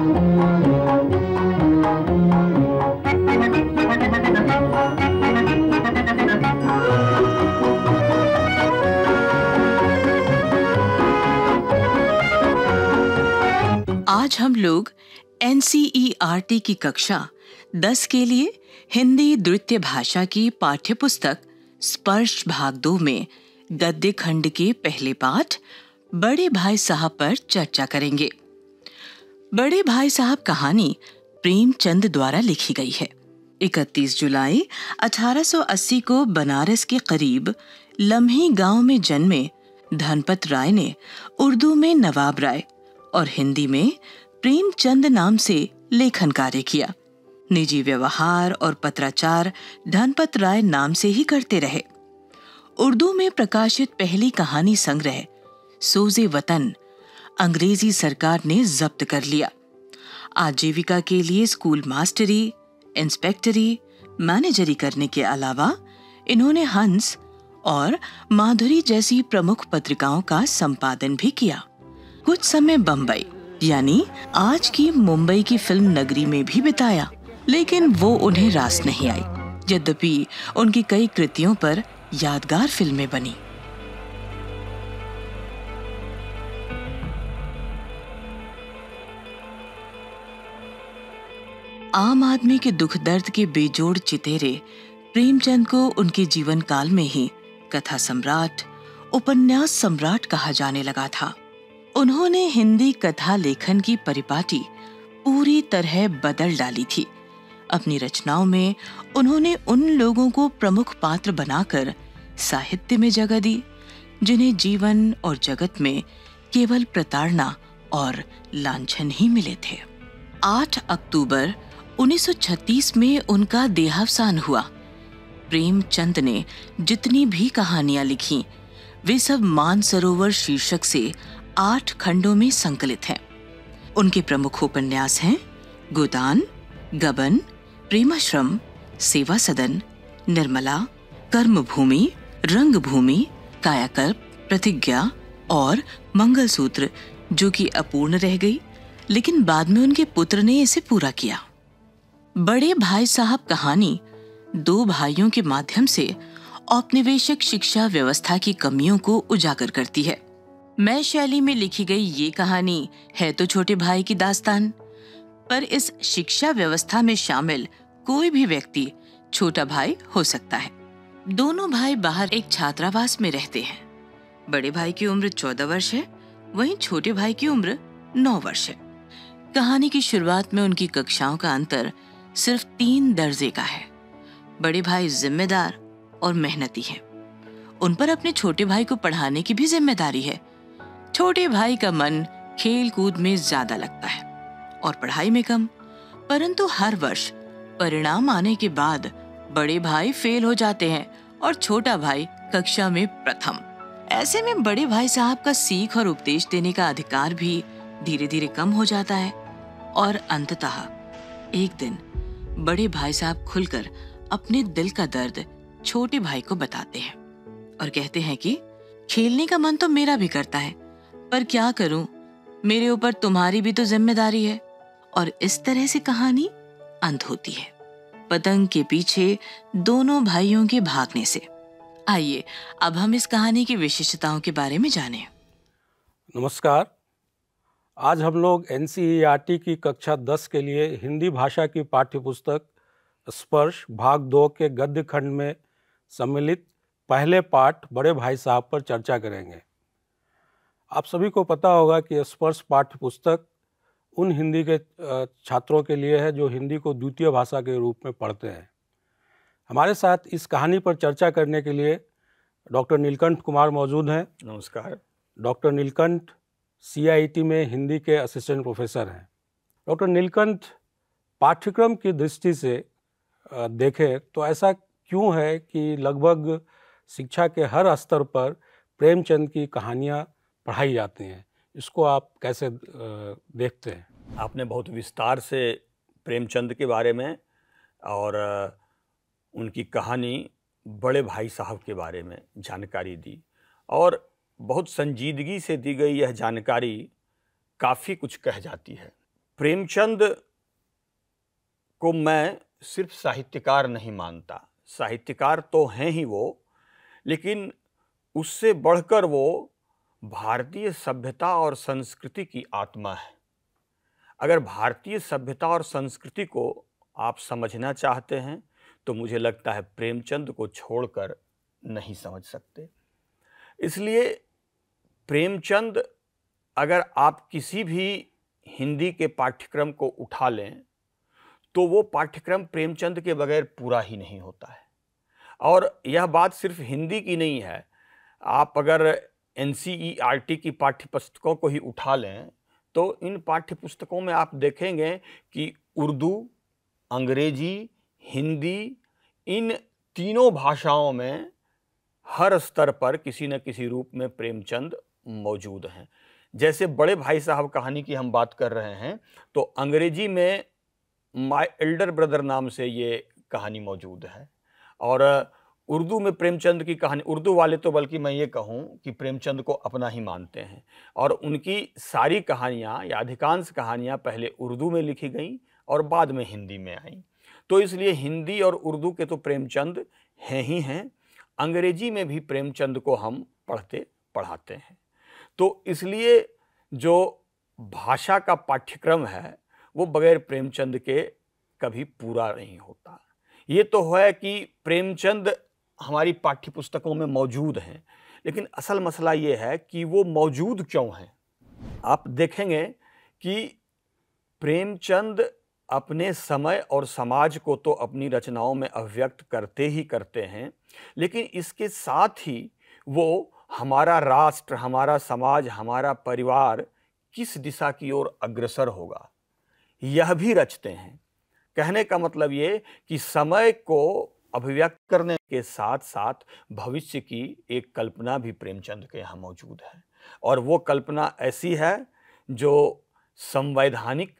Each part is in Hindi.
आज हम लोग एन e की कक्षा 10 के लिए हिंदी द्वितीय भाषा की पाठ्य पुस्तक स्पर्श भाग दो में गद्य खंड के पहले पाठ बड़े भाई साहब पर चर्चा करेंगे बड़े भाई साहब कहानी प्रेमचंद द्वारा लिखी गई है 31 जुलाई 1880 को बनारस के करीब लम्ही गांव में जन्मे धनपत राय ने उर्दू में नवाब राय और हिंदी में प्रेमचंद नाम से लेखन कार्य किया निजी व्यवहार और पत्राचार धनपत राय नाम से ही करते रहे उर्दू में प्रकाशित पहली कहानी संग्रह सोजे वतन अंग्रेजी सरकार ने जब्त कर लिया आजीविका के लिए स्कूल मास्टरी इंस्पेक्टरी मैनेजरी करने के अलावा इन्होंने हंस और माधुरी जैसी प्रमुख पत्रिकाओं का संपादन भी किया कुछ समय बम्बई यानी आज की मुंबई की फिल्म नगरी में भी बिताया लेकिन वो उन्हें रास नहीं आई यद्यपि उनकी कई कृतियों पर यादगार फिल्में बनी आम आदमी के दुख दर्द के बेजोड़ चितेरे प्रेमचंद को उनके जीवन काल में ही कथा सम्राट उपन्यास सम्राट कहा जाने लगा था उन्होंने हिंदी कथा लेखन की परिपाटी पूरी तरह बदल डाली थी अपनी रचनाओं में उन्होंने उन लोगों को प्रमुख पात्र बनाकर साहित्य में जगह दी जिन्हें जीवन और जगत में केवल प्रताड़ना और लांछन ही मिले थे 8 अक्टूबर 1936 में उनका देहावसान हुआ प्रेमचंद ने जितनी भी कहानियां लिखी वे सब मानसरोवर शीर्षक से आठ खंडों में संकलित हैं उनके प्रमुख उपन्यास हैं गोदान गबन प्रेमाश्रम सेवा सदन निर्मला कर्मभूमि रंगभूमि कायाकल्प प्रतिज्ञा और मंगलसूत्र जो कि अपूर्ण रह गई लेकिन बाद में उनके पुत्र ने इसे पूरा किया बड़े भाई साहब कहानी दो भाइयों के माध्यम से औपनिवेशक शिक्षा व्यवस्था की कमियों को उजागर करती है मैं शैली में लिखी गई ये कहानी है तो छोटे भाई की दास्तान पर इस शिक्षा व्यवस्था में शामिल कोई भी व्यक्ति छोटा भाई हो सकता है दोनों भाई बाहर एक छात्रावास में रहते हैं बड़े भाई की उम्र चौदह वर्ष है वहीं छोटे भाई की उम्र नौ वर्ष है कहानी की शुरुआत में उनकी कक्षाओं का अंतर सिर्फ तीन दर्जे का है बड़े भाई जिम्मेदार और मेहनती है उन पर अपने छोटे भाई को पढ़ाने की भी जिम्मेदारी है छोटे भाई का मन खेल कूद में ज्यादा लगता है और पढ़ाई में कम परंतु हर वर्ष परिणाम आने के बाद बड़े भाई फेल हो जाते हैं और छोटा भाई कक्षा में प्रथम ऐसे में बड़े भाई साहब का सीख और उपदेश देने का अधिकार भी धीरे धीरे कम हो जाता है और अंततः एक दिन बड़े भाई साहब खुलकर अपने दिल का दर्द छोटे भाई को बताते हैं और कहते हैं कि खेलने का मन तो मेरा भी करता है पर क्या करूं मेरे ऊपर तुम्हारी भी तो जिम्मेदारी है और इस तरह से कहानी अंत होती है पतंग के पीछे दोनों भाइयों के भागने से आइए अब हम इस कहानी की विशेषताओं के बारे में जानें। नमस्कार आज हम लोग एन e की कक्षा 10 के लिए हिंदी भाषा की पाठ्यपुस्तक स्पर्श भाग दो के गद्य खंड में सम्मिलित पहले पाठ बड़े भाई साहब पर चर्चा करेंगे आप सभी को पता होगा कि स्पर्श पाठ्यपुस्तक उन हिंदी के छात्रों के लिए है जो हिंदी को द्वितीय भाषा के रूप में पढ़ते हैं हमारे साथ इस कहानी पर चर्चा करने के लिए डॉक्टर नीलकंठ कुमार मौजूद हैं नमस्कार डॉक्टर नीलकंठ सीआईटी में हिंदी के असिस्टेंट प्रोफेसर हैं डॉक्टर नीलकंठ पाठ्यक्रम की दृष्टि से देखें तो ऐसा क्यों है कि लगभग शिक्षा के हर स्तर पर प्रेमचंद की कहानियाँ पढ़ाई जाती हैं इसको आप कैसे देखते हैं आपने बहुत विस्तार से प्रेमचंद के बारे में और उनकी कहानी बड़े भाई साहब के बारे में जानकारी दी और बहुत संजीदगी से दी गई यह जानकारी काफ़ी कुछ कह जाती है प्रेमचंद को मैं सिर्फ साहित्यकार नहीं मानता साहित्यकार तो हैं ही वो लेकिन उससे बढ़कर वो भारतीय सभ्यता और संस्कृति की आत्मा है अगर भारतीय सभ्यता और संस्कृति को आप समझना चाहते हैं तो मुझे लगता है प्रेमचंद को छोड़कर नहीं समझ सकते इसलिए प्रेमचंद अगर आप किसी भी हिंदी के पाठ्यक्रम को उठा लें तो वो पाठ्यक्रम प्रेमचंद के बगैर पूरा ही नहीं होता है और यह बात सिर्फ हिंदी की नहीं है आप अगर एन की पाठ्य पुस्तकों को ही उठा लें तो इन पाठ्य पुस्तकों में आप देखेंगे कि उर्दू अंग्रेजी हिंदी इन तीनों भाषाओं में हर स्तर पर किसी न किसी रूप में प्रेमचंद मौजूद हैं जैसे बड़े भाई साहब कहानी की हम बात कर रहे हैं तो अंग्रेजी में माय एल्डर ब्रदर नाम से ये कहानी मौजूद है और उर्दू में प्रेमचंद की कहानी उर्दू वाले तो बल्कि मैं ये कहूँ कि प्रेमचंद को अपना ही मानते हैं और उनकी सारी कहानियाँ या अधिकांश कहानियाँ पहले उर्दू में लिखी गई और बाद में हिंदी में आई तो इसलिए हिंदी और उर्दू के तो प्रेमचंद हैं ही हैं अंग्रेजी में भी प्रेमचंद को हम पढ़ते पढ़ाते हैं तो इसलिए जो भाषा का पाठ्यक्रम है वो बगैर प्रेमचंद के कभी पूरा नहीं होता ये तो है कि प्रेमचंद हमारी पाठ्य पुस्तकों में मौजूद हैं लेकिन असल मसला ये है कि वो मौजूद क्यों हैं आप देखेंगे कि प्रेमचंद अपने समय और समाज को तो अपनी रचनाओं में अभिव्यक्त करते ही करते हैं लेकिन इसके साथ ही वो हमारा राष्ट्र हमारा समाज हमारा परिवार किस दिशा की ओर अग्रसर होगा यह भी रचते हैं कहने का मतलब ये कि समय को अभिव्यक्त करने के साथ साथ भविष्य की एक कल्पना भी प्रेमचंद के यहाँ मौजूद है और वो कल्पना ऐसी है जो संवैधानिक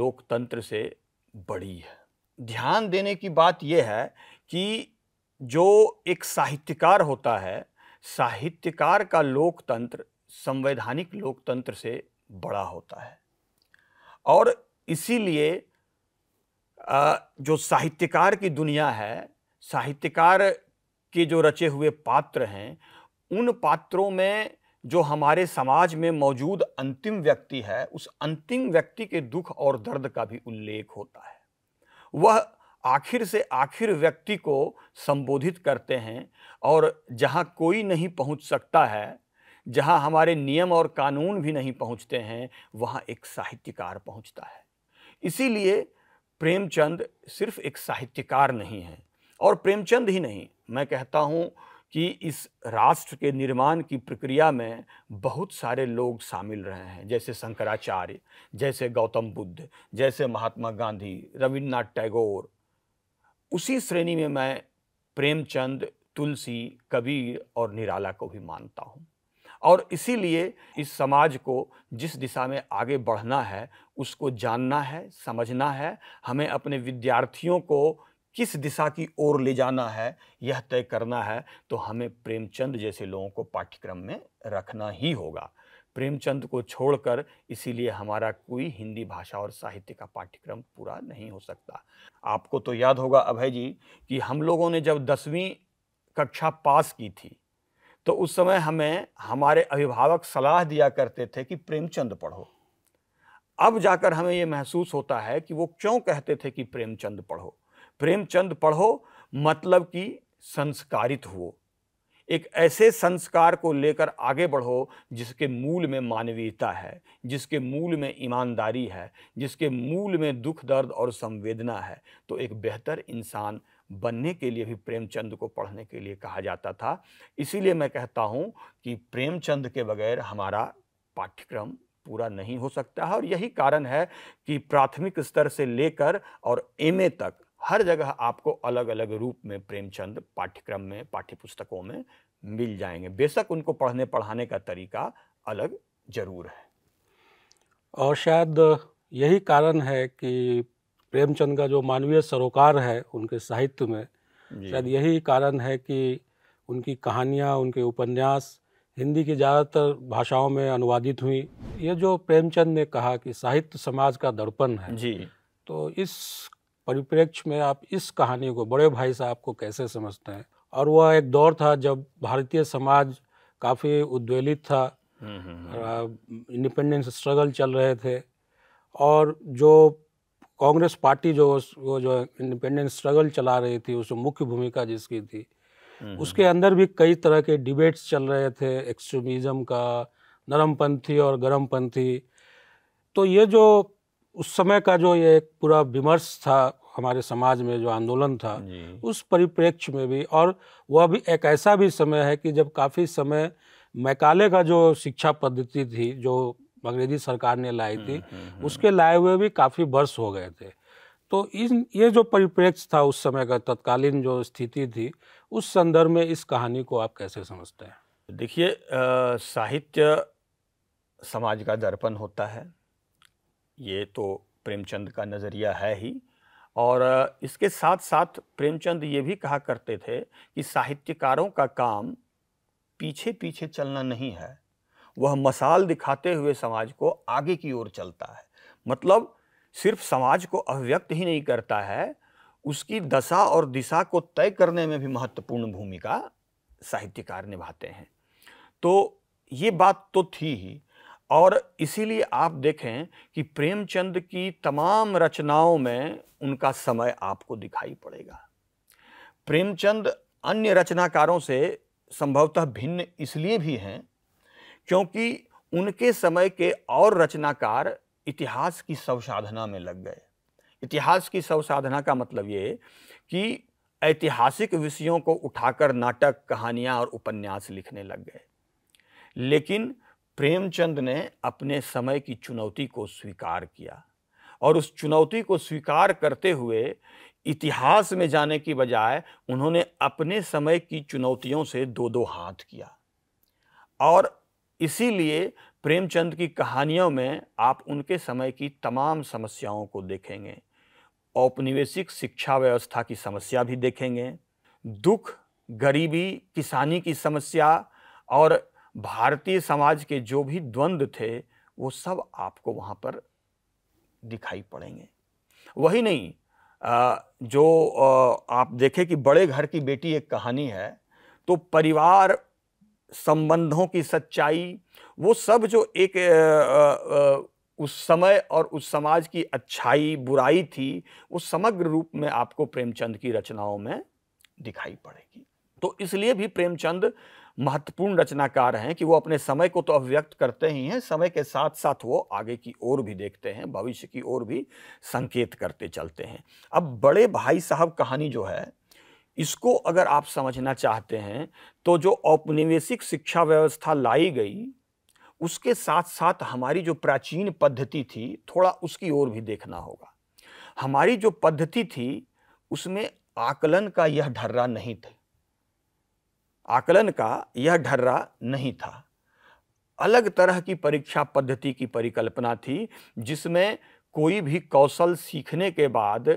लोकतंत्र से बड़ी है ध्यान देने की बात यह है कि जो एक साहित्यकार होता है साहित्यकार का लोकतंत्र संवैधानिक लोकतंत्र से बड़ा होता है और इसीलिए जो साहित्यकार की दुनिया है साहित्यकार के जो रचे हुए पात्र हैं उन पात्रों में जो हमारे समाज में मौजूद अंतिम व्यक्ति है उस अंतिम व्यक्ति के दुख और दर्द का भी उल्लेख होता है वह आखिर से आखिर व्यक्ति को संबोधित करते हैं और जहाँ कोई नहीं पहुँच सकता है जहाँ हमारे नियम और कानून भी नहीं पहुँचते हैं वहाँ एक साहित्यकार पहुँचता है इसीलिए प्रेमचंद सिर्फ एक साहित्यकार नहीं है और प्रेमचंद ही नहीं मैं कहता हूँ कि इस राष्ट्र के निर्माण की प्रक्रिया में बहुत सारे लोग शामिल रहे हैं जैसे शंकराचार्य जैसे गौतम बुद्ध जैसे महात्मा गांधी रविन्द्रनाथ टैगोर उसी श्रेणी में मैं प्रेमचंद तुलसी कबीर और निराला को भी मानता हूँ और इसीलिए इस समाज को जिस दिशा में आगे बढ़ना है उसको जानना है समझना है हमें अपने विद्यार्थियों को किस दिशा की ओर ले जाना है यह तय करना है तो हमें प्रेमचंद जैसे लोगों को पाठ्यक्रम में रखना ही होगा प्रेमचंद को छोड़कर इसीलिए हमारा कोई हिंदी भाषा और साहित्य का पाठ्यक्रम पूरा नहीं हो सकता आपको तो याद होगा अभय जी कि हम लोगों ने जब दसवीं कक्षा पास की थी तो उस समय हमें हमारे अभिभावक सलाह दिया करते थे कि प्रेमचंद पढ़ो अब जाकर हमें ये महसूस होता है कि वो क्यों कहते थे कि प्रेमचंद पढ़ो प्रेमचंद पढ़ो मतलब कि संस्कारित हुओ एक ऐसे संस्कार को लेकर आगे बढ़ो जिसके मूल में मानवीयता है जिसके मूल में ईमानदारी है जिसके मूल में दुख दर्द और संवेदना है तो एक बेहतर इंसान बनने के लिए भी प्रेमचंद को पढ़ने के लिए कहा जाता था इसीलिए मैं कहता हूँ कि प्रेमचंद के बगैर हमारा पाठ्यक्रम पूरा नहीं हो सकता है और यही कारण है कि प्राथमिक स्तर से लेकर और एम तक हर जगह आपको अलग अलग रूप में प्रेमचंद पाठ्यक्रम में पाठ्य पुस्तकों में मिल जाएंगे बेशक उनको पढ़ने पढ़ाने का तरीका अलग जरूर है और शायद यही कारण है कि प्रेमचंद का जो मानवीय सरोकार है उनके साहित्य में शायद यही कारण है कि उनकी कहानियाँ उनके उपन्यास हिंदी की ज़्यादातर भाषाओं में अनुवादित हुई ये जो प्रेमचंद ने कहा कि साहित्य समाज का दर्पण है जी तो इस परिप्रेक्ष्य में आप इस कहानी को बड़े भाई साहब को कैसे समझते हैं और वह एक दौर था जब भारतीय समाज काफ़ी उद्वेलित था हम्म, हम्म, हम्म। इंडिपेंडेंस स्ट्रगल चल रहे थे और जो कांग्रेस पार्टी जो वो जो इंडिपेंडेंस स्ट्रगल चला रही थी उसमें मुख्य भूमिका जिसकी थी उसके अंदर भी कई तरह के डिबेट्स चल रहे थे एक्सट्रीमिज़म का नरमपंथी और गर्मपंथी तो ये जो उस समय का जो ये एक पूरा विमर्श था हमारे समाज में जो आंदोलन था उस परिप्रेक्ष्य में भी और वह भी एक ऐसा भी समय है कि जब काफ़ी समय मैकाले का जो शिक्षा पद्धति थी जो अंग्रेजी सरकार ने लाई थी हम्म, हम्म, हम्म। उसके लाए हुए भी काफ़ी वर्ष हो गए थे तो इन ये जो परिप्रेक्ष्य था उस समय का तत्कालीन जो स्थिति थी उस संदर्भ में इस कहानी को आप कैसे समझते हैं देखिए साहित्य समाज का दर्पण होता है ये तो प्रेमचंद का नज़रिया है ही और इसके साथ साथ प्रेमचंद ये भी कहा करते थे कि साहित्यकारों का काम पीछे पीछे चलना नहीं है वह मसाल दिखाते हुए समाज को आगे की ओर चलता है मतलब सिर्फ समाज को अभिव्यक्त ही नहीं करता है उसकी दशा और दिशा को तय करने में भी महत्वपूर्ण भूमिका साहित्यकार निभाते हैं तो ये बात तो थी ही और इसीलिए आप देखें कि प्रेमचंद की तमाम रचनाओं में उनका समय आपको दिखाई पड़ेगा प्रेमचंद अन्य रचनाकारों से संभवतः भिन्न इसलिए भी हैं क्योंकि उनके समय के और रचनाकार इतिहास की स्वसाधना में लग गए इतिहास की स्वसाधना का मतलब ये कि ऐतिहासिक विषयों को उठाकर नाटक कहानियाँ और उपन्यास लिखने लग गए लेकिन प्रेमचंद ने अपने समय की चुनौती को स्वीकार किया और उस चुनौती को स्वीकार करते हुए इतिहास में जाने की बजाय उन्होंने अपने समय की चुनौतियों से दो दो हाथ किया और इसीलिए प्रेमचंद की कहानियों में आप उनके समय की तमाम समस्याओं को देखेंगे औपनिवेशिक शिक्षा व्यवस्था की समस्या भी देखेंगे दुख गरीबी किसानी की समस्या और भारतीय समाज के जो भी द्वंद्व थे वो सब आपको वहाँ पर दिखाई पड़ेंगे वही नहीं जो आप देखें कि बड़े घर की बेटी एक कहानी है तो परिवार संबंधों की सच्चाई वो सब जो एक उस समय और उस समाज की अच्छाई बुराई थी वो समग्र रूप में आपको प्रेमचंद की रचनाओं में दिखाई पड़ेगी तो इसलिए भी प्रेमचंद महत्वपूर्ण रचनाकार हैं कि वो अपने समय को तो अभिव्यक्त करते ही हैं समय के साथ साथ वो आगे की ओर भी देखते हैं भविष्य की ओर भी संकेत करते चलते हैं अब बड़े भाई साहब कहानी जो है इसको अगर आप समझना चाहते हैं तो जो औपनिवेशिक शिक्षा व्यवस्था लाई गई उसके साथ साथ हमारी जो प्राचीन पद्धति थी थोड़ा उसकी ओर भी देखना होगा हमारी जो पद्धति थी उसमें आकलन का यह ढर्रा नहीं था आकलन का यह ढर्रा नहीं था अलग तरह की परीक्षा पद्धति की परिकल्पना थी जिसमें कोई भी कौशल सीखने के बाद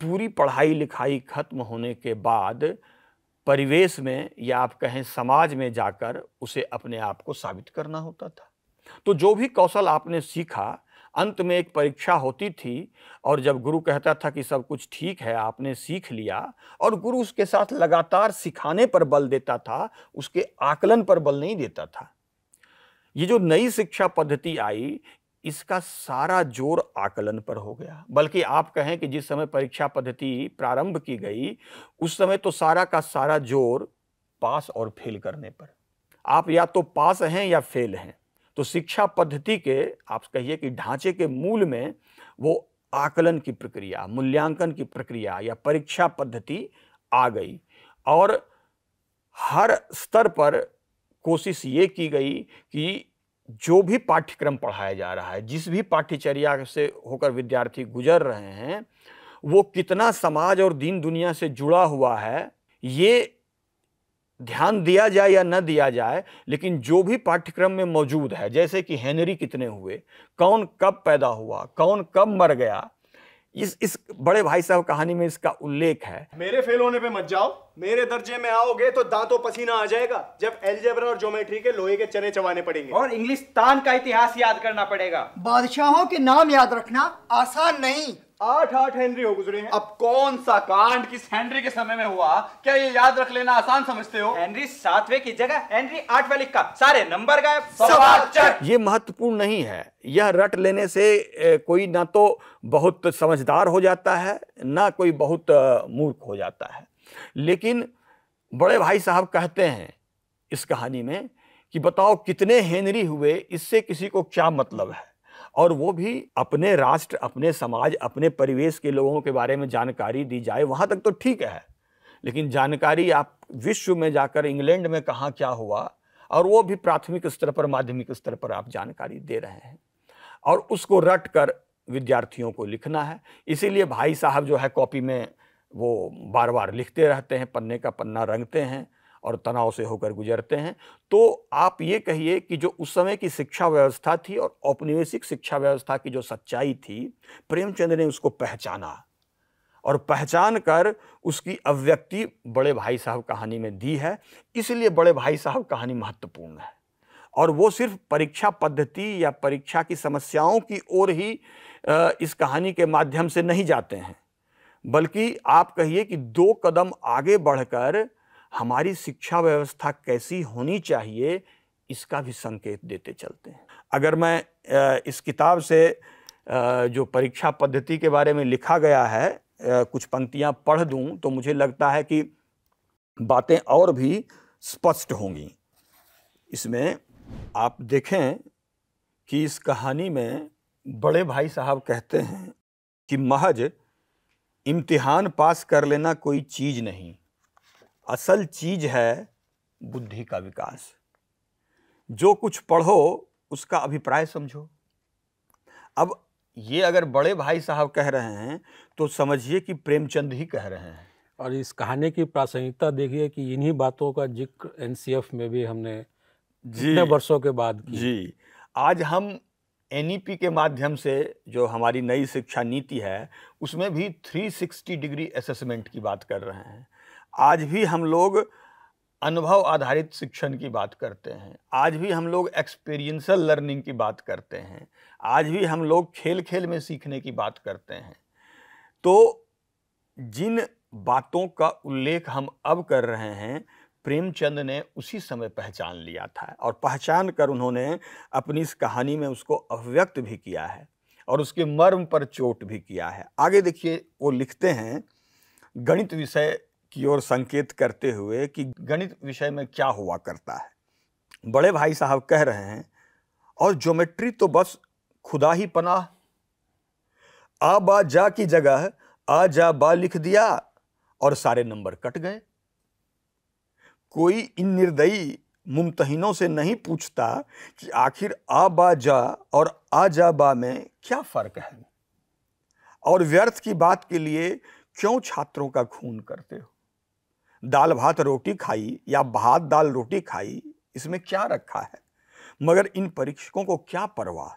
पूरी पढ़ाई लिखाई खत्म होने के बाद परिवेश में या आप कहें समाज में जाकर उसे अपने आप को साबित करना होता था तो जो भी कौशल आपने सीखा अंत में एक परीक्षा होती थी और जब गुरु कहता था कि सब कुछ ठीक है आपने सीख लिया और गुरु उसके साथ लगातार सिखाने पर बल देता था उसके आकलन पर बल नहीं देता था ये जो नई शिक्षा पद्धति आई इसका सारा जोर आकलन पर हो गया बल्कि आप कहें कि जिस समय परीक्षा पद्धति प्रारंभ की गई उस समय तो सारा का सारा जोर पास और फेल करने पर आप या तो पास हैं या फेल हैं तो शिक्षा पद्धति के आप कहिए कि ढांचे के मूल में वो आकलन की प्रक्रिया मूल्यांकन की प्रक्रिया या परीक्षा पद्धति आ गई और हर स्तर पर कोशिश ये की गई कि जो भी पाठ्यक्रम पढ़ाया जा रहा है जिस भी पाठ्यचर्या से होकर विद्यार्थी गुजर रहे हैं वो कितना समाज और दीन दुनिया से जुड़ा हुआ है ये ध्यान दिया जाए या न दिया जाए लेकिन जो भी पाठ्यक्रम में मौजूद है जैसे कि हेनरी कितने हुए कौन कब पैदा हुआ कौन कब मर गया इस इस बड़े भाई साहब कहानी में इसका उल्लेख है मेरे फेल होने पे मत जाओ मेरे दर्जे में आओगे तो दांतों पसीना आ जाएगा जब एलजेब्रा और ज्योमेट्री के लोहे के चने चबाने पड़ेंगे और इंग्लिश तान का इतिहास याद करना पड़ेगा बादशाहों के नाम याद रखना आसान नहीं आठ आठ हेनरी हो गुजरे हैं अब कौन सा कांड किस हेनरी के समय में हुआ क्या ये याद रख लेना आसान समझते हो हेनरी सातवें की जगह हेनरी आठ आठवें का सारे नंबर गायब ये महत्वपूर्ण नहीं है यह रट लेने से कोई ना तो बहुत समझदार हो जाता है ना कोई बहुत मूर्ख हो जाता है लेकिन बड़े भाई साहब कहते हैं इस कहानी में कि बताओ कितने हेनरी हुए इससे किसी को क्या मतलब है और वो भी अपने राष्ट्र अपने समाज अपने परिवेश के लोगों के बारे में जानकारी दी जाए वहाँ तक तो ठीक है लेकिन जानकारी आप विश्व में जाकर इंग्लैंड में कहाँ क्या हुआ और वो भी प्राथमिक स्तर पर माध्यमिक स्तर पर आप जानकारी दे रहे हैं और उसको रट कर विद्यार्थियों को लिखना है इसीलिए भाई साहब जो है कॉपी में वो बार बार लिखते रहते हैं पन्ने का पन्ना रंगते हैं और तनाव से होकर गुजरते हैं तो आप ये कहिए कि जो उस समय की शिक्षा व्यवस्था थी और औपनिवेशिक शिक्षा व्यवस्था की जो सच्चाई थी प्रेमचंद ने उसको पहचाना और पहचान कर उसकी अभिव्यक्ति बड़े भाई साहब कहानी में दी है इसलिए बड़े भाई साहब कहानी महत्वपूर्ण है और वो सिर्फ परीक्षा पद्धति या परीक्षा की समस्याओं की ओर ही इस कहानी के माध्यम से नहीं जाते हैं बल्कि आप कहिए कि दो कदम आगे बढ़कर हमारी शिक्षा व्यवस्था कैसी होनी चाहिए इसका भी संकेत देते चलते हैं अगर मैं इस किताब से जो परीक्षा पद्धति के बारे में लिखा गया है कुछ पंक्तियाँ पढ़ दूँ तो मुझे लगता है कि बातें और भी स्पष्ट होंगी इसमें आप देखें कि इस कहानी में बड़े भाई साहब कहते हैं कि महज इम्तिहान पास कर लेना कोई चीज़ नहीं असल चीज है बुद्धि का विकास जो कुछ पढ़ो उसका अभिप्राय समझो अब ये अगर बड़े भाई साहब कह रहे हैं तो समझिए कि प्रेमचंद ही कह रहे हैं और इस कहानी की प्रासंगिकता देखिए कि इन्हीं बातों का जिक्र एन में भी हमने जी वर्षों के बाद की। जी आज हम एन के माध्यम से जो हमारी नई शिक्षा नीति है उसमें भी 360 डिग्री असेसमेंट की बात कर रहे हैं आज भी हम लोग अनुभव आधारित शिक्षण की बात करते हैं आज भी हम लोग एक्सपीरियंसल लर्निंग की बात करते हैं आज भी हम लोग खेल खेल में सीखने की बात करते हैं तो जिन बातों का उल्लेख हम अब कर रहे हैं प्रेमचंद ने उसी समय पहचान लिया था और पहचान कर उन्होंने अपनी इस कहानी में उसको अभिव्यक्त भी किया है और उसके मर्म पर चोट भी किया है आगे देखिए वो लिखते हैं गणित विषय की ओर संकेत करते हुए कि गणित विषय में क्या हुआ करता है बड़े भाई साहब कह रहे हैं और ज्योमेट्री तो बस खुदा ही पनाह आ बा जा की जगह आ जा बा लिख दिया और सारे नंबर कट गए कोई इन निर्दयी मुमतहिनों से नहीं पूछता कि आखिर आ बा जा और आ जा बा में क्या फ़र्क है और व्यर्थ की बात के लिए क्यों छात्रों का खून करते हो दाल भात रोटी खाई या भात दाल रोटी खाई इसमें क्या रखा है मगर इन परीक्षकों को क्या परवाह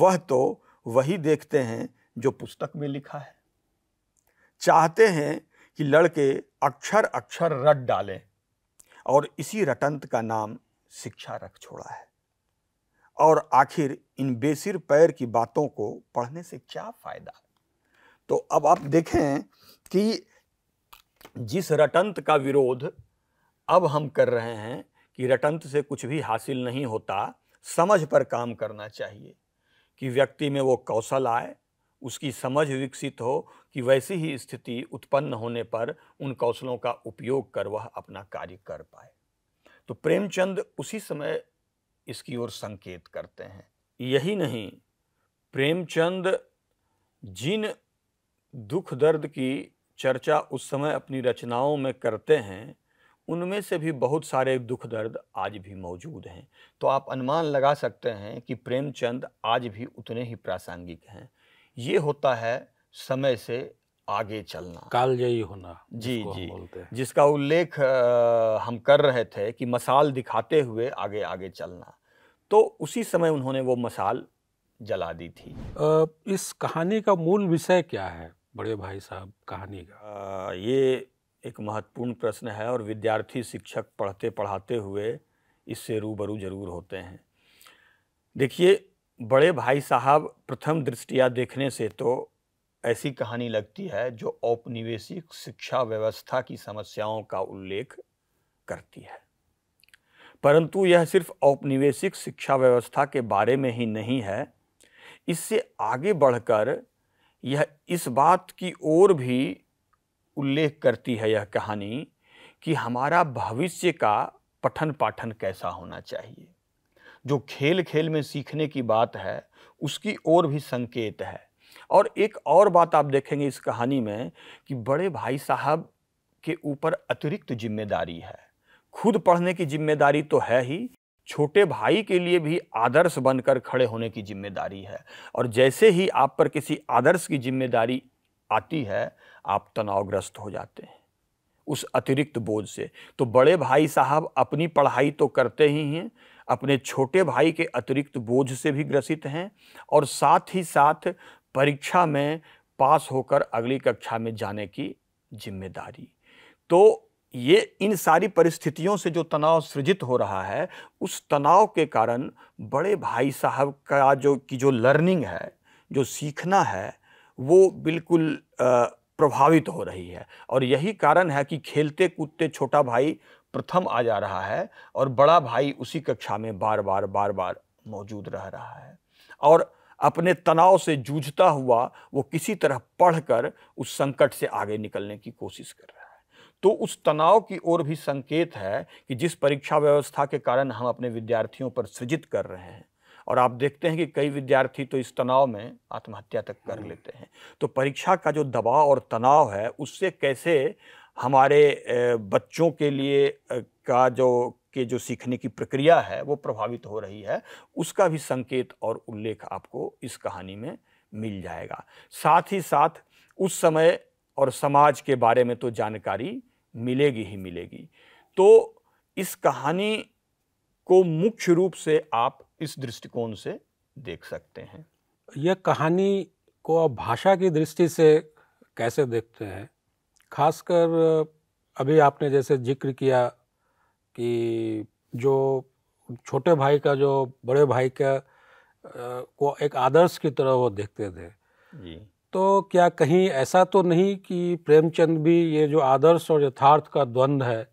वह तो वही देखते हैं जो पुस्तक में लिखा है चाहते हैं कि लड़के अक्षर अक्षर रट डालें और इसी रटंत का नाम शिक्षा रख छोड़ा है और आखिर इन बेसिर पैर की बातों को पढ़ने से क्या फ़ायदा तो अब आप देखें कि जिस रटंत का विरोध अब हम कर रहे हैं कि रटंत से कुछ भी हासिल नहीं होता समझ पर काम करना चाहिए कि व्यक्ति में वो कौशल आए उसकी समझ विकसित हो कि वैसी ही स्थिति उत्पन्न होने पर उन कौशलों का उपयोग कर वह अपना कार्य कर पाए तो प्रेमचंद उसी समय इसकी ओर संकेत करते हैं यही नहीं प्रेमचंद जिन दुख दर्द की चर्चा उस समय अपनी रचनाओं में करते हैं उनमें से भी बहुत सारे दुख दर्द आज भी मौजूद हैं तो आप अनुमान लगा सकते हैं कि प्रेमचंद आज भी उतने ही प्रासंगिक हैं ये होता है समय से आगे चलना कालजयी होना जी जी जिसका उल्लेख हम कर रहे थे कि मसाल दिखाते हुए आगे आगे चलना तो उसी समय उन्होंने वो मसाल जला दी थी इस कहानी का मूल विषय क्या है बड़े भाई साहब कहानी का ये एक महत्वपूर्ण प्रश्न है और विद्यार्थी शिक्षक पढ़ते पढ़ाते हुए इससे रूबरू जरूर होते हैं देखिए बड़े भाई साहब प्रथम दृष्टिया देखने से तो ऐसी कहानी लगती है जो औपनिवेशिक शिक्षा व्यवस्था की समस्याओं का उल्लेख करती है परंतु यह सिर्फ औपनिवेशिक शिक्षा व्यवस्था के बारे में ही नहीं है इससे आगे बढ़कर यह इस बात की ओर भी उल्लेख करती है यह कहानी कि हमारा भविष्य का पठन पाठन कैसा होना चाहिए जो खेल खेल में सीखने की बात है उसकी ओर भी संकेत है और एक और बात आप देखेंगे इस कहानी में कि बड़े भाई साहब के ऊपर अतिरिक्त जिम्मेदारी है खुद पढ़ने की जिम्मेदारी तो है ही छोटे भाई के लिए भी आदर्श बनकर खड़े होने की जिम्मेदारी है और जैसे ही आप पर किसी आदर्श की जिम्मेदारी आती है आप तनावग्रस्त हो जाते हैं उस अतिरिक्त बोझ से तो बड़े भाई साहब अपनी पढ़ाई तो करते ही हैं अपने छोटे भाई के अतिरिक्त बोझ से भी ग्रसित हैं और साथ ही साथ परीक्षा में पास होकर अगली कक्षा में जाने की जिम्मेदारी तो ये इन सारी परिस्थितियों से जो तनाव सृजित हो रहा है उस तनाव के कारण बड़े भाई साहब का जो की जो लर्निंग है जो सीखना है वो बिल्कुल प्रभावित हो रही है और यही कारण है कि खेलते कूदते छोटा भाई प्रथम आ जा रहा है और बड़ा भाई उसी कक्षा में बार बार बार बार मौजूद रह रहा है और अपने तनाव से जूझता हुआ वो किसी तरह पढ़कर उस संकट से आगे निकलने की कोशिश कर रहा है तो उस तनाव की ओर भी संकेत है कि जिस परीक्षा व्यवस्था के कारण हम अपने विद्यार्थियों पर सृजित कर रहे हैं और आप देखते हैं कि कई विद्यार्थी तो इस तनाव में आत्महत्या तक कर हम्म। लेते हैं तो परीक्षा का जो दबाव और तनाव है उससे कैसे हमारे बच्चों के लिए का जो के जो सीखने की प्रक्रिया है वो प्रभावित हो रही है उसका भी संकेत और उल्लेख आपको इस कहानी में मिल जाएगा साथ ही साथ उस समय और समाज के बारे में तो जानकारी मिलेगी ही मिलेगी तो इस कहानी को मुख्य रूप से आप इस दृष्टिकोण से देख सकते हैं यह कहानी को आप भाषा की दृष्टि से कैसे देखते हैं खासकर अभी आपने जैसे जिक्र किया कि जो छोटे भाई का जो बड़े भाई का को एक आदर्श की तरह वो देखते थे जी तो क्या कहीं ऐसा तो नहीं कि प्रेमचंद भी ये जो आदर्श और यथार्थ का द्वंद्व है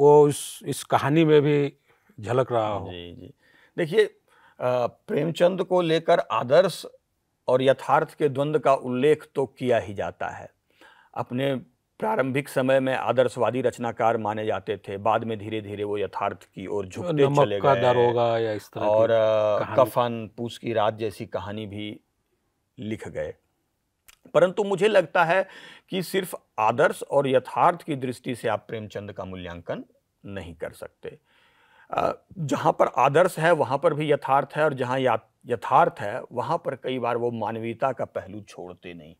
वो इस इस कहानी में भी झलक रहा हो जी जी देखिए प्रेमचंद को लेकर आदर्श और यथार्थ के द्वंद्व का उल्लेख तो किया ही जाता है अपने प्रारंभिक समय में आदर्शवादी रचनाकार माने जाते थे बाद में धीरे धीरे वो यथार्थ की ओर झुकते चले गए दरोगा या इस तरह और कफन पूस की रात जैसी कहानी भी लिख गए परंतु मुझे लगता है कि सिर्फ आदर्श और यथार्थ की दृष्टि से आप प्रेमचंद का मूल्यांकन नहीं कर सकते जहाँ पर आदर्श है वहाँ पर भी यथार्थ है और जहाँ यथार्थ है वहाँ पर कई बार वो मानवीयता का पहलू छोड़ते नहीं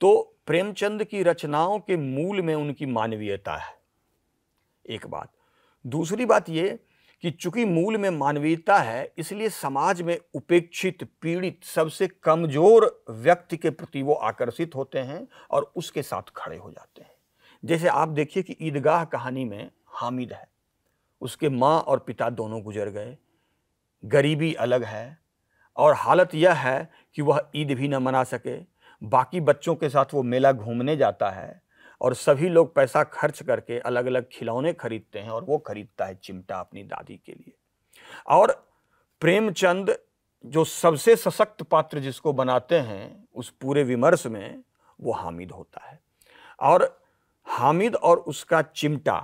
तो प्रेमचंद की रचनाओं के मूल में उनकी मानवीयता है एक बात दूसरी बात ये कि चूंकि मूल में मानवीयता है इसलिए समाज में उपेक्षित पीड़ित सबसे कमज़ोर व्यक्ति के प्रति वो आकर्षित होते हैं और उसके साथ खड़े हो जाते हैं जैसे आप देखिए कि ईदगाह कहानी में हामिद है उसके माँ और पिता दोनों गुजर गए गरीबी अलग है और हालत यह है कि वह ईद भी न मना सके बाकी बच्चों के साथ वो मेला घूमने जाता है और सभी लोग पैसा खर्च करके अलग अलग खिलौने खरीदते हैं और वो खरीदता है चिमटा अपनी दादी के लिए और प्रेमचंद जो सबसे सशक्त पात्र जिसको बनाते हैं उस पूरे विमर्श में वो हामिद होता है और हामिद और उसका चिमटा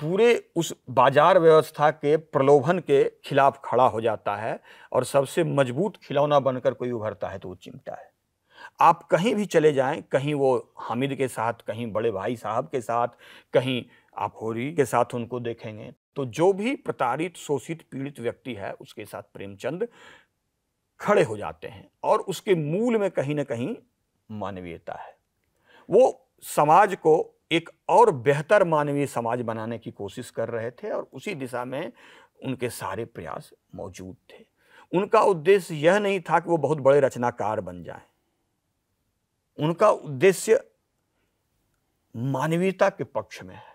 पूरे उस बाजार व्यवस्था के प्रलोभन के खिलाफ खड़ा हो जाता है और सबसे मजबूत खिलौना बनकर कोई उभरता है तो वो चिमटा है आप कहीं भी चले जाएं कहीं वो हामिद के साथ कहीं बड़े भाई साहब के साथ कहीं आप होरी के साथ उनको देखेंगे तो जो भी प्रताड़ित शोषित पीड़ित व्यक्ति है उसके साथ प्रेमचंद खड़े हो जाते हैं और उसके मूल में कहीं ना कहीं मानवीयता है वो समाज को एक और बेहतर मानवीय समाज बनाने की कोशिश कर रहे थे और उसी दिशा में उनके सारे प्रयास मौजूद थे उनका उद्देश्य यह नहीं था कि वो बहुत बड़े रचनाकार बन जाएं उनका उद्देश्य मानवीयता के पक्ष में है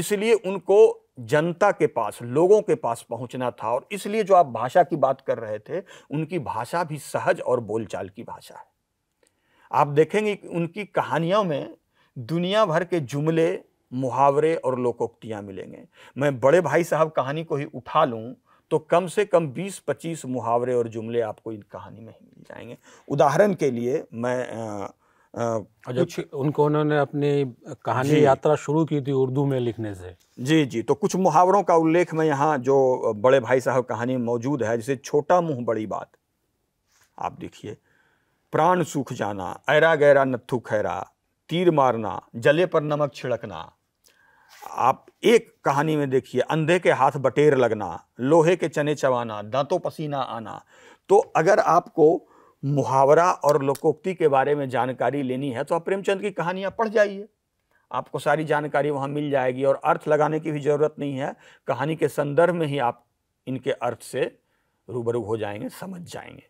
इसलिए उनको जनता के पास लोगों के पास पहुंचना था और इसलिए जो आप भाषा की बात कर रहे थे उनकी भाषा भी सहज और बोलचाल की भाषा है आप देखेंगे उनकी कहानियों में दुनिया भर के जुमले मुहावरे और लोकोक्तियाँ मिलेंगे मैं बड़े भाई साहब कहानी को ही उठा लूँ तो कम से कम 20-25 मुहावरे और जुमले आपको इन कहानी में ही मिल जाएंगे उदाहरण के लिए मैं कुछ उनको उन्होंने अपनी कहानी यात्रा शुरू की थी उर्दू में लिखने से जी जी तो कुछ मुहावरों का उल्लेख मैं यहाँ जो बड़े भाई साहब कहानी मौजूद है जैसे छोटा मुंह बड़ी बात आप देखिए प्राण सूख जाना ऐरा गहरा नत्थु खैरा तीर मारना जले पर नमक छिड़कना आप एक कहानी में देखिए अंधे के हाथ बटेर लगना लोहे के चने चबाना दांतों पसीना आना तो अगर आपको मुहावरा और लोकोक्ति के बारे में जानकारी लेनी है तो आप प्रेमचंद की कहानियाँ पढ़ जाइए आपको सारी जानकारी वहाँ मिल जाएगी और अर्थ लगाने की भी ज़रूरत नहीं है कहानी के संदर्भ में ही आप इनके अर्थ से रूबरू हो जाएंगे समझ जाएंगे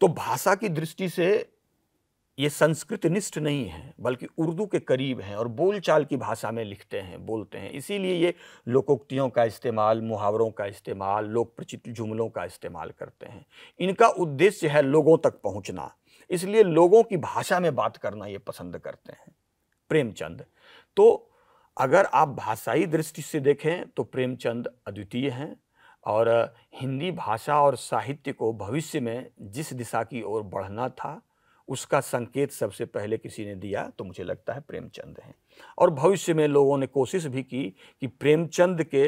तो भाषा की दृष्टि से ये संस्कृतनिष्ठ नहीं है बल्कि उर्दू के करीब हैं और बोलचाल की भाषा में लिखते हैं बोलते हैं इसीलिए ये लोकोक्तियों का इस्तेमाल मुहावरों का इस्तेमाल लोक प्रचित जुमलों का इस्तेमाल करते हैं इनका उद्देश्य है लोगों तक पहुंचना इसलिए लोगों की भाषा में बात करना ये पसंद करते हैं प्रेमचंद तो अगर आप भाषाई दृष्टि से देखें तो प्रेमचंद अद्वितीय हैं और हिंदी भाषा और साहित्य को भविष्य में जिस दिशा की ओर बढ़ना था उसका संकेत सबसे पहले किसी ने दिया तो मुझे लगता है प्रेमचंद हैं और भविष्य में लोगों ने कोशिश भी की कि प्रेमचंद के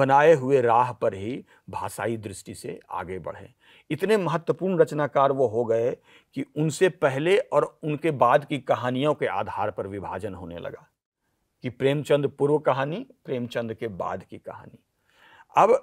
बनाए हुए राह पर ही भाषाई दृष्टि से आगे बढ़ें इतने महत्वपूर्ण रचनाकार वो हो गए कि उनसे पहले और उनके बाद की कहानियों के आधार पर विभाजन होने लगा कि प्रेमचंद पूर्व कहानी प्रेमचंद के बाद की कहानी अब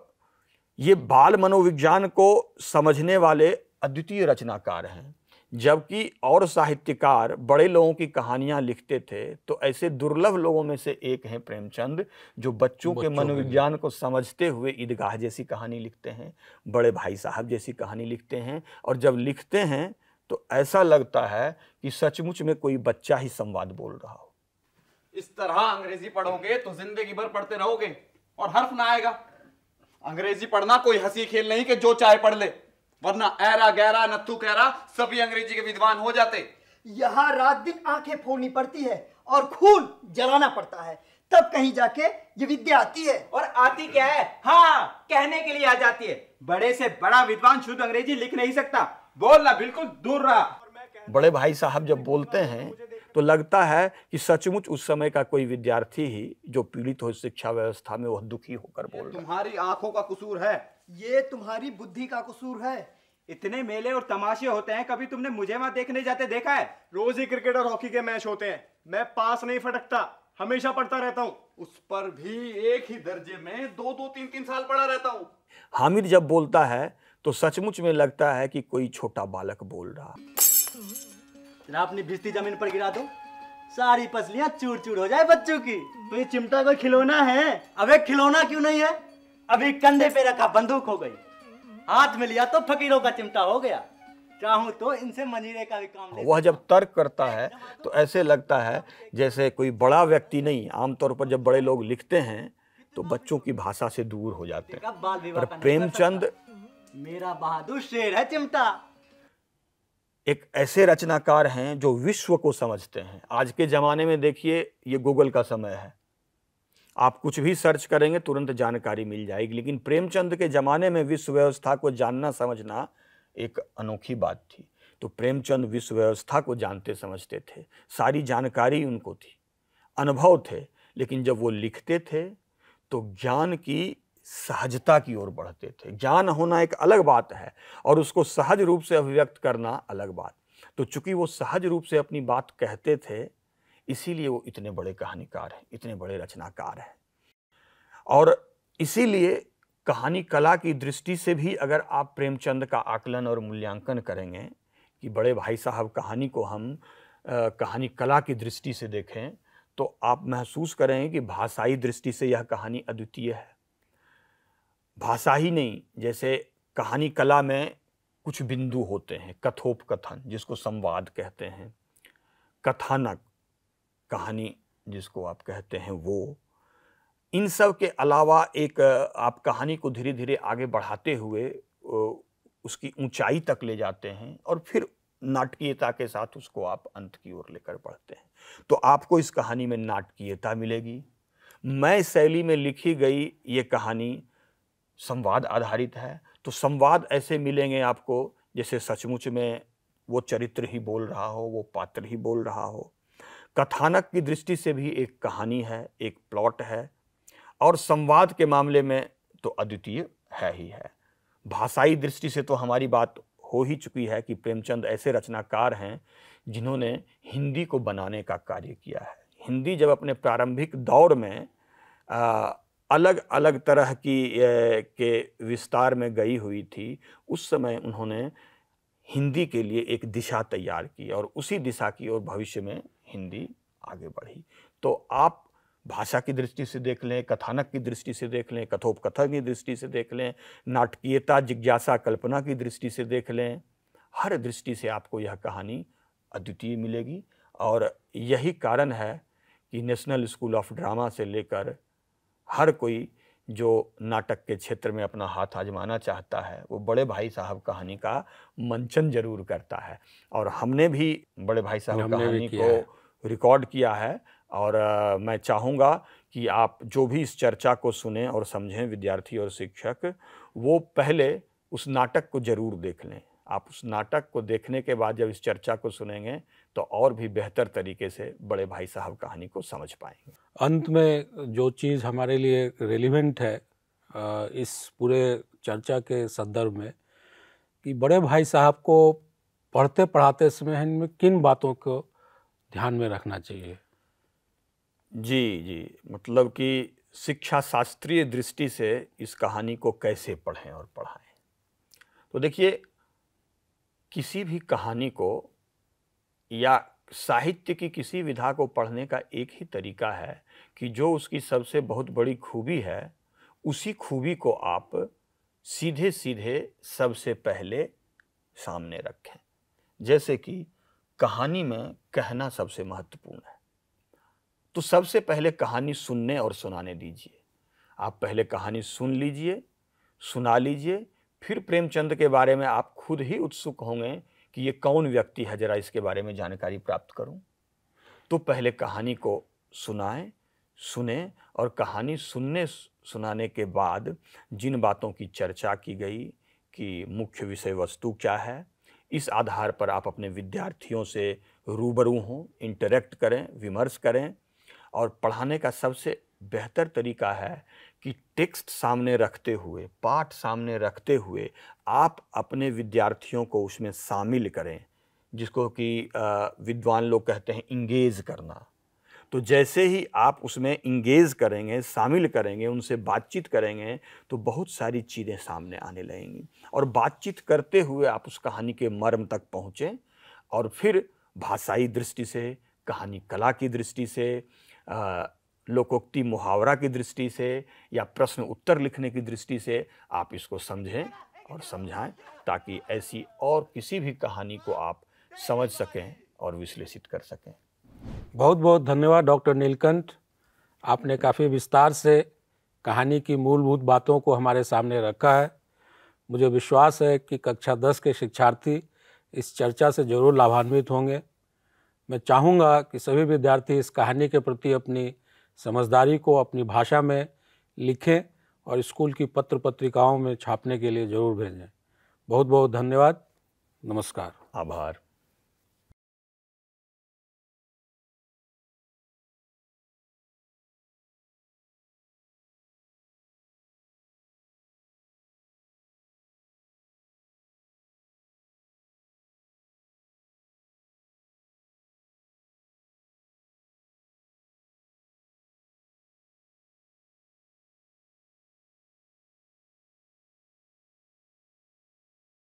ये बाल मनोविज्ञान को समझने वाले अद्वितीय रचनाकार हैं जबकि और साहित्यकार बड़े लोगों की कहानियां लिखते थे तो ऐसे दुर्लभ लोगों में से एक हैं प्रेमचंद जो बच्चों, बच्चों के मनोविज्ञान को समझते हुए ईदगाह जैसी कहानी लिखते हैं बड़े भाई साहब जैसी कहानी लिखते हैं और जब लिखते हैं तो ऐसा लगता है कि सचमुच में कोई बच्चा ही संवाद बोल रहा हो इस तरह अंग्रेजी पढ़ोगे तो जिंदगी भर पढ़ते रहोगे और हर्फ ना आएगा अंग्रेजी पढ़ना कोई हंसी खेल नहीं कि जो चाहे पढ़ ले वरना ऐरा गहरा नथु कहरा सभी अंग्रेजी के विद्वान हो जाते यहाँ रात दिन आंखें फोड़नी पड़ती है और खून जलाना पड़ता है तब कहीं जाके ये विद्या आती है और आती क्या है हाँ कहने के लिए आ जाती है बड़े से बड़ा विद्वान शुद्ध अंग्रेजी लिख नहीं सकता बोलना बिल्कुल दूर रहा बड़े भाई साहब जब बोलते हैं तो लगता है कि सचमुच उस समय का कोई विद्यार्थी ही जो पीड़ित हो शिक्षा व्यवस्था में वह दुखी होकर बोल तुम्हारी आंखों का कसूर है ये तुम्हारी बुद्धि का कसूर है इतने मेले और तमाशे होते हैं कभी तुमने मुझे वहां देखने जाते देखा है रोज ही क्रिकेट और हॉकी के मैच होते हैं मैं पास नहीं फटकता हमेशा पढ़ता रहता हूँ उस पर भी एक ही दर्जे में दो दो तीन तीन साल पढ़ा रहता हूँ हामिद जब बोलता है तो सचमुच में लगता है कि कोई छोटा बालक बोल रहा जनाब अपनी भिस्ती जमीन पर गिरा दो सारी पसलियाँ चूर चूर हो जाए बच्चों की तो ये चिमटा कोई खिलौना है अब एक खिलौना क्यों नहीं है अभी कंधे पे रखा बंदूक हो गई हाथ में लिया तो फकीरों का चिमटा हो गया चाहूं तो इनसे मंजीरे का भी काम वह जब तर्क करता है तो ऐसे लगता है जैसे कोई बड़ा व्यक्ति नहीं आमतौर पर जब बड़े लोग लिखते हैं तो बच्चों की भाषा से दूर हो जाते हैं पर प्रेमचंद मेरा बहादुर शेर है चिमटा एक ऐसे रचनाकार हैं जो विश्व को समझते हैं आज के ज़माने में देखिए ये गूगल का समय है आप कुछ भी सर्च करेंगे तुरंत जानकारी मिल जाएगी लेकिन प्रेमचंद के ज़माने में विश्व व्यवस्था को जानना समझना एक अनोखी बात थी तो प्रेमचंद विश्व व्यवस्था को जानते समझते थे सारी जानकारी उनको थी अनुभव थे लेकिन जब वो लिखते थे तो ज्ञान की सहजता की ओर बढ़ते थे ज्ञान होना एक अलग बात है और उसको सहज रूप से अभिव्यक्त करना अलग बात तो चूंकि वो सहज रूप से अपनी बात कहते थे इसीलिए वो इतने बड़े कहानीकार हैं इतने बड़े रचनाकार हैं और इसीलिए कहानी कला की दृष्टि से भी अगर आप प्रेमचंद का आकलन और मूल्यांकन करेंगे कि बड़े भाई साहब कहानी को हम आ, कहानी कला की दृष्टि से देखें तो आप महसूस करेंगे कि भाषाई दृष्टि से यह कहानी अद्वितीय है भाषा ही नहीं जैसे कहानी कला में कुछ बिंदु होते हैं कथोपकथन जिसको संवाद कहते हैं कथानक कहानी जिसको आप कहते हैं वो इन सब के अलावा एक आप कहानी को धीरे धीरे आगे बढ़ाते हुए उसकी ऊंचाई तक ले जाते हैं और फिर नाटकीयता के साथ उसको आप अंत की ओर लेकर बढ़ते हैं तो आपको इस कहानी में नाटकीयता मिलेगी मैं शैली में लिखी गई ये कहानी संवाद आधारित है तो संवाद ऐसे मिलेंगे आपको जैसे सचमुच में वो चरित्र ही बोल रहा हो वो पात्र ही बोल रहा हो कथानक की दृष्टि से भी एक कहानी है एक प्लॉट है और संवाद के मामले में तो अद्वितीय है ही है भाषाई दृष्टि से तो हमारी बात हो ही चुकी है कि प्रेमचंद ऐसे रचनाकार हैं जिन्होंने हिंदी को बनाने का कार्य किया है हिंदी जब अपने प्रारंभिक दौर में आ, अलग अलग तरह की ए, के विस्तार में गई हुई थी उस समय उन्होंने हिंदी के लिए एक दिशा तैयार की और उसी दिशा की ओर भविष्य में हिंदी आगे बढ़ी तो आप भाषा की दृष्टि से देख लें कथानक की दृष्टि से देख लें कथोपकथन की दृष्टि से देख लें नाटकीयता जिज्ञासा कल्पना की दृष्टि से देख लें हर दृष्टि से आपको यह कहानी अद्वितीय मिलेगी और यही कारण है कि नेशनल स्कूल ऑफ ड्रामा से लेकर हर कोई जो नाटक के क्षेत्र में अपना हाथ आजमाना चाहता है वो बड़े भाई साहब कहानी का मंचन जरूर करता है और हमने भी बड़े भाई साहब कहानी को रिकॉर्ड किया है और आ, मैं चाहूँगा कि आप जो भी इस चर्चा को सुने और समझें विद्यार्थी और शिक्षक वो पहले उस नाटक को ज़रूर देख लें आप उस नाटक को देखने के बाद जब इस चर्चा को सुनेंगे तो और भी बेहतर तरीके से बड़े भाई साहब कहानी को समझ पाएंगे अंत में जो चीज़ हमारे लिए रेलिवेंट है इस पूरे चर्चा के संदर्भ में कि बड़े भाई साहब को पढ़ते पढ़ाते समय इनमें किन बातों को ध्यान में रखना चाहिए जी जी मतलब कि शिक्षा शास्त्रीय दृष्टि से इस कहानी को कैसे पढ़ें और पढ़ाएं तो देखिए किसी भी कहानी को या साहित्य की किसी विधा को पढ़ने का एक ही तरीका है कि जो उसकी सबसे बहुत बड़ी खूबी है उसी खूबी को आप सीधे सीधे सबसे पहले सामने रखें जैसे कि कहानी में कहना सबसे महत्वपूर्ण है तो सबसे पहले कहानी सुनने और सुनाने दीजिए आप पहले कहानी सुन लीजिए सुना लीजिए फिर प्रेमचंद के बारे में आप खुद ही उत्सुक होंगे कि ये कौन व्यक्ति है जरा इसके बारे में जानकारी प्राप्त करूं तो पहले कहानी को सुनाएं सुने और कहानी सुनने सुनाने के बाद जिन बातों की चर्चा की गई कि मुख्य विषय वस्तु क्या है इस आधार पर आप अपने विद्यार्थियों से रूबरू हों इंटरेक्ट करें विमर्श करें और पढ़ाने का सबसे बेहतर तरीका है कि टेक्स्ट सामने रखते हुए पाठ सामने रखते हुए आप अपने विद्यार्थियों को उसमें शामिल करें जिसको कि विद्वान लोग कहते हैं इंगेज करना तो जैसे ही आप उसमें इंगेज करेंगे शामिल करेंगे उनसे बातचीत करेंगे तो बहुत सारी चीज़ें सामने आने लगेंगी और बातचीत करते हुए आप उस कहानी के मर्म तक पहुँचें और फिर भाषाई दृष्टि से कहानी कला की दृष्टि से लोकोक्ति मुहावरा की दृष्टि से या प्रश्न उत्तर लिखने की दृष्टि से आप इसको समझें और समझाएं ताकि ऐसी और किसी भी कहानी को आप समझ सकें और विश्लेषित कर सकें बहुत बहुत धन्यवाद डॉक्टर नीलकंठ आपने काफ़ी विस्तार से कहानी की मूलभूत बातों को हमारे सामने रखा है मुझे विश्वास है कि कक्षा दस के शिक्षार्थी इस चर्चा से ज़रूर लाभान्वित होंगे मैं चाहूँगा कि सभी विद्यार्थी इस कहानी के प्रति अपनी समझदारी को अपनी भाषा में लिखें और स्कूल की पत्र पत्रिकाओं में छापने के लिए ज़रूर भेजें बहुत बहुत धन्यवाद नमस्कार आभार